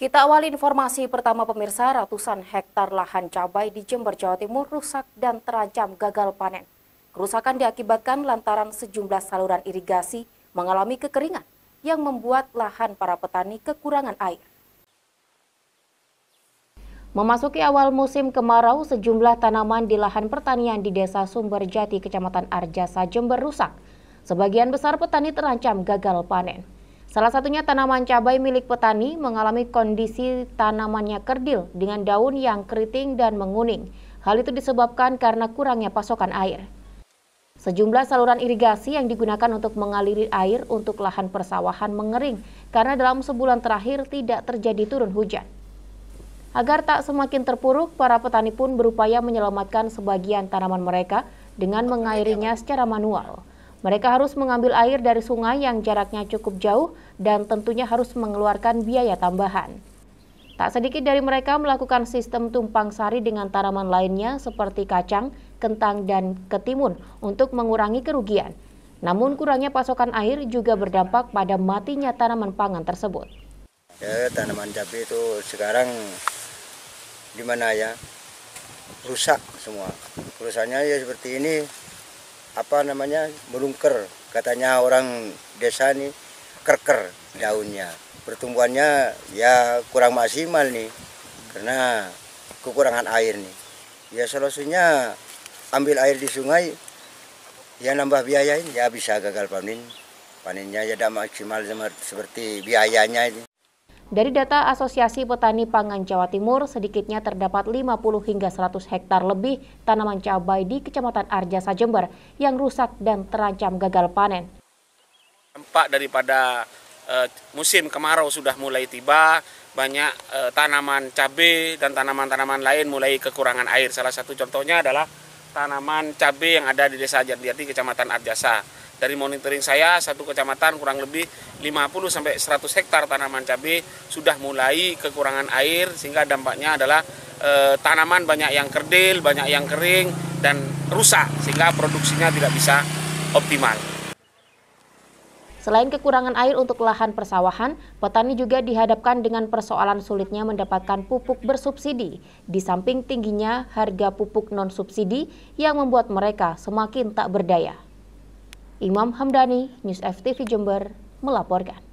Kita awali informasi pertama pemirsa, ratusan hektar lahan cabai di Jember, Jawa Timur rusak dan terancam gagal panen. Kerusakan diakibatkan lantaran sejumlah saluran irigasi mengalami kekeringan yang membuat lahan para petani kekurangan air. Memasuki awal musim kemarau, sejumlah tanaman di lahan pertanian di Desa Sumberjati, Kecamatan Arjasa, Jember rusak. Sebagian besar petani terancam gagal panen. Salah satunya tanaman cabai milik petani mengalami kondisi tanamannya kerdil dengan daun yang keriting dan menguning. Hal itu disebabkan karena kurangnya pasokan air. Sejumlah saluran irigasi yang digunakan untuk mengaliri air untuk lahan persawahan mengering karena dalam sebulan terakhir tidak terjadi turun hujan. Agar tak semakin terpuruk, para petani pun berupaya menyelamatkan sebagian tanaman mereka dengan mengairinya secara manual. Mereka harus mengambil air dari sungai yang jaraknya cukup jauh dan tentunya harus mengeluarkan biaya tambahan. Tak sedikit dari mereka melakukan sistem tumpang sari dengan tanaman lainnya seperti kacang, kentang, dan ketimun untuk mengurangi kerugian. Namun kurangnya pasokan air juga berdampak pada matinya tanaman pangan tersebut. Ya, tanaman cabai itu sekarang gimana ya, rusak semua. Rusaknya ya seperti ini, apa namanya melungker katanya orang desa nih kerker daunnya pertumbuhannya ya kurang maksimal nih karena kekurangan air nih ya solusinya ambil air di sungai ya nambah biayain ya bisa gagal panen panennya ya tidak maksimal seperti biayanya ini dari data Asosiasi Petani Pangan Jawa Timur, sedikitnya terdapat 50 hingga 100 hektar lebih tanaman cabai di Kecamatan Arjasa Jember yang rusak dan terancam gagal panen. Empat daripada uh, musim kemarau sudah mulai tiba, banyak uh, tanaman cabai dan tanaman-tanaman lain mulai kekurangan air. Salah satu contohnya adalah tanaman cabai yang ada di Desa Jatiati, Kecamatan Arjasa dari monitoring saya satu kecamatan kurang lebih 50 sampai 100 hektar tanaman cabai sudah mulai kekurangan air sehingga dampaknya adalah e, tanaman banyak yang kerdil, banyak yang kering dan rusak sehingga produksinya tidak bisa optimal. Selain kekurangan air untuk lahan persawahan, petani juga dihadapkan dengan persoalan sulitnya mendapatkan pupuk bersubsidi, di samping tingginya harga pupuk non-subsidi yang membuat mereka semakin tak berdaya. Imam Hamdani, News FTV Jember, melaporkan.